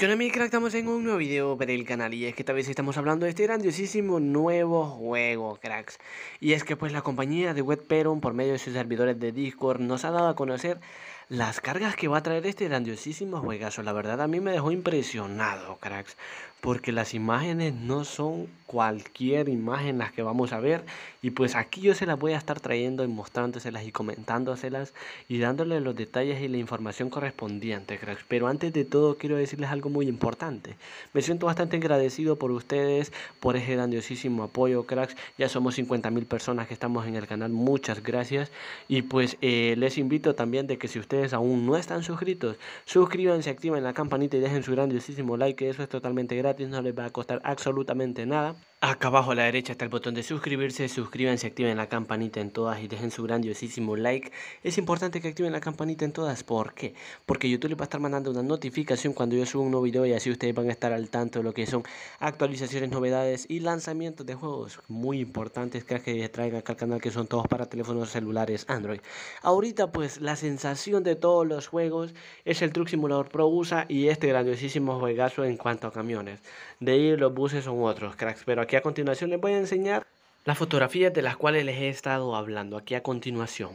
¿Qué onda Estamos en un nuevo video para el canal y es que tal vez estamos hablando de este grandiosísimo nuevo juego, cracks. Y es que pues la compañía de Webperon por medio de sus servidores de Discord nos ha dado a conocer las cargas que va a traer este grandiosísimo juegazo, la verdad a mí me dejó impresionado, cracks, porque las imágenes no son cualquier imagen las que vamos a ver y pues aquí yo se las voy a estar trayendo y mostrándoselas y comentándoselas y dándoles los detalles y la información correspondiente, cracks. Pero antes de todo quiero decirles algo muy importante. Me siento bastante agradecido por ustedes, por ese grandiosísimo apoyo, cracks. Ya somos 50.000 personas que estamos en el canal, muchas gracias y pues eh, les invito también de que si ustedes aún no están suscritos, suscríbanse, activen la campanita y dejen su grandiosísimo like, eso es totalmente gratis, no les va a costar absolutamente nada. Acá abajo a la derecha está el botón de suscribirse, suscríbanse, activen la campanita en todas y dejen su grandiosísimo like. Es importante que activen la campanita en todas, ¿por qué? Porque YouTube les va a estar mandando una notificación cuando yo suba un nuevo video y así ustedes van a estar al tanto de lo que son actualizaciones, novedades y lanzamientos de juegos muy importantes que, que acá al canal que son todos para teléfonos celulares Android. Ahorita pues la sensación de todos los juegos es el Truck simulador Pro USA y este grandiosísimo juegazo en cuanto a camiones. De ahí los buses son otros, cracks, pero aquí Aquí a continuación les voy a enseñar las fotografías de las cuales les he estado hablando. Aquí a continuación.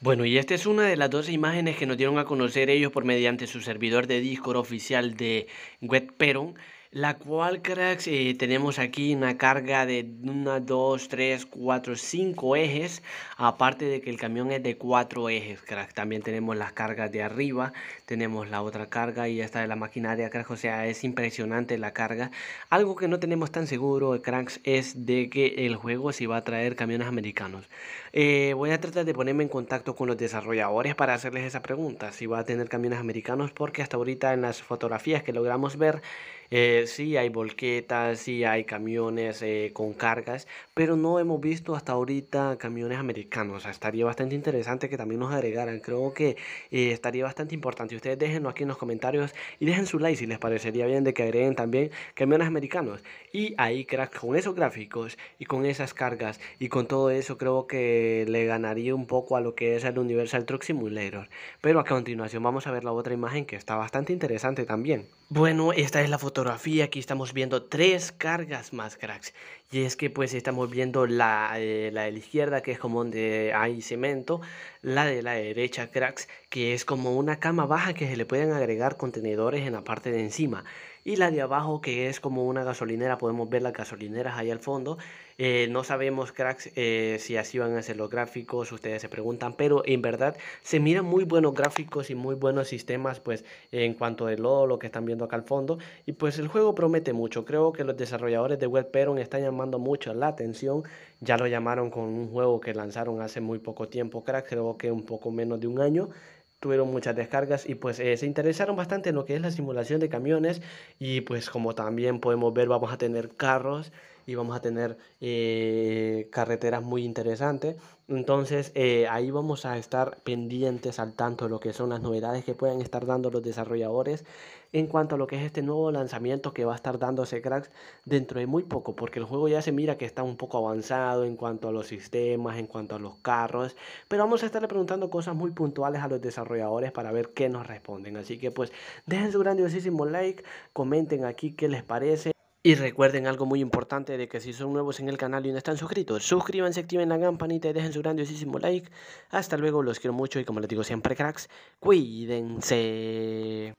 Bueno, y esta es una de las dos imágenes que nos dieron a conocer ellos por mediante su servidor de Discord oficial de Webperon la cual, cracks, eh, tenemos aquí una carga de 1, 2, 3, 4, 5 ejes, aparte de que el camión es de 4 ejes, cracks. También tenemos las cargas de arriba, tenemos la otra carga y está de la maquinaria, cracks. O sea, es impresionante la carga. Algo que no tenemos tan seguro, cracks, es de que el juego si va a traer camiones americanos. Eh, voy a tratar de ponerme en contacto con los desarrolladores para hacerles esa pregunta, si va a tener camiones americanos, porque hasta ahorita en las fotografías que logramos ver, eh, eh, sí hay volquetas, sí hay camiones eh, con cargas, pero no hemos visto hasta ahorita camiones americanos. O sea, estaría bastante interesante que también nos agregaran. Creo que eh, estaría bastante importante. Ustedes déjenlo aquí en los comentarios y dejen su like si les parecería bien de que agreguen también camiones americanos. Y ahí, crack, con esos gráficos y con esas cargas y con todo eso, creo que le ganaría un poco a lo que es el Universal Truck Simulator. Pero a continuación vamos a ver la otra imagen que está bastante interesante también. Bueno, esta es la fotografía, aquí estamos viendo tres cargas más cracks y es que pues estamos viendo la, eh, la de la izquierda que es como donde hay cemento, la de la derecha cracks que es como una cama baja que se le pueden agregar contenedores en la parte de encima y la de abajo que es como una gasolinera, podemos ver las gasolineras ahí al fondo. Eh, no sabemos, cracks, eh, si así van a ser los gráficos, ustedes se preguntan, pero en verdad se miran muy buenos gráficos y muy buenos sistemas, pues en cuanto de lo, lo que están viendo acá al fondo. Y pues el juego promete mucho, creo que los desarrolladores de Webperon están llamando mucho la atención, ya lo llamaron con un juego que lanzaron hace muy poco tiempo, cracks, creo que un poco menos de un año tuvieron muchas descargas y pues eh, se interesaron bastante en lo que es la simulación de camiones y pues como también podemos ver vamos a tener carros y vamos a tener eh, carreteras muy interesantes. Entonces eh, ahí vamos a estar pendientes al tanto de lo que son las novedades que pueden estar dando los desarrolladores en cuanto a lo que es este nuevo lanzamiento que va a estar dándose cracks dentro de muy poco, porque el juego ya se mira que está un poco avanzado en cuanto a los sistemas, en cuanto a los carros, pero vamos a estarle preguntando cosas muy puntuales a los desarrolladores para ver qué nos responden. Así que pues dejen su grandiosísimo like, comenten aquí qué les parece. Y recuerden algo muy importante de que si son nuevos en el canal y no están suscritos, suscríbanse, activen la campanita y dejen su grandiosísimo like. Hasta luego, los quiero mucho y como les digo siempre cracks, cuídense.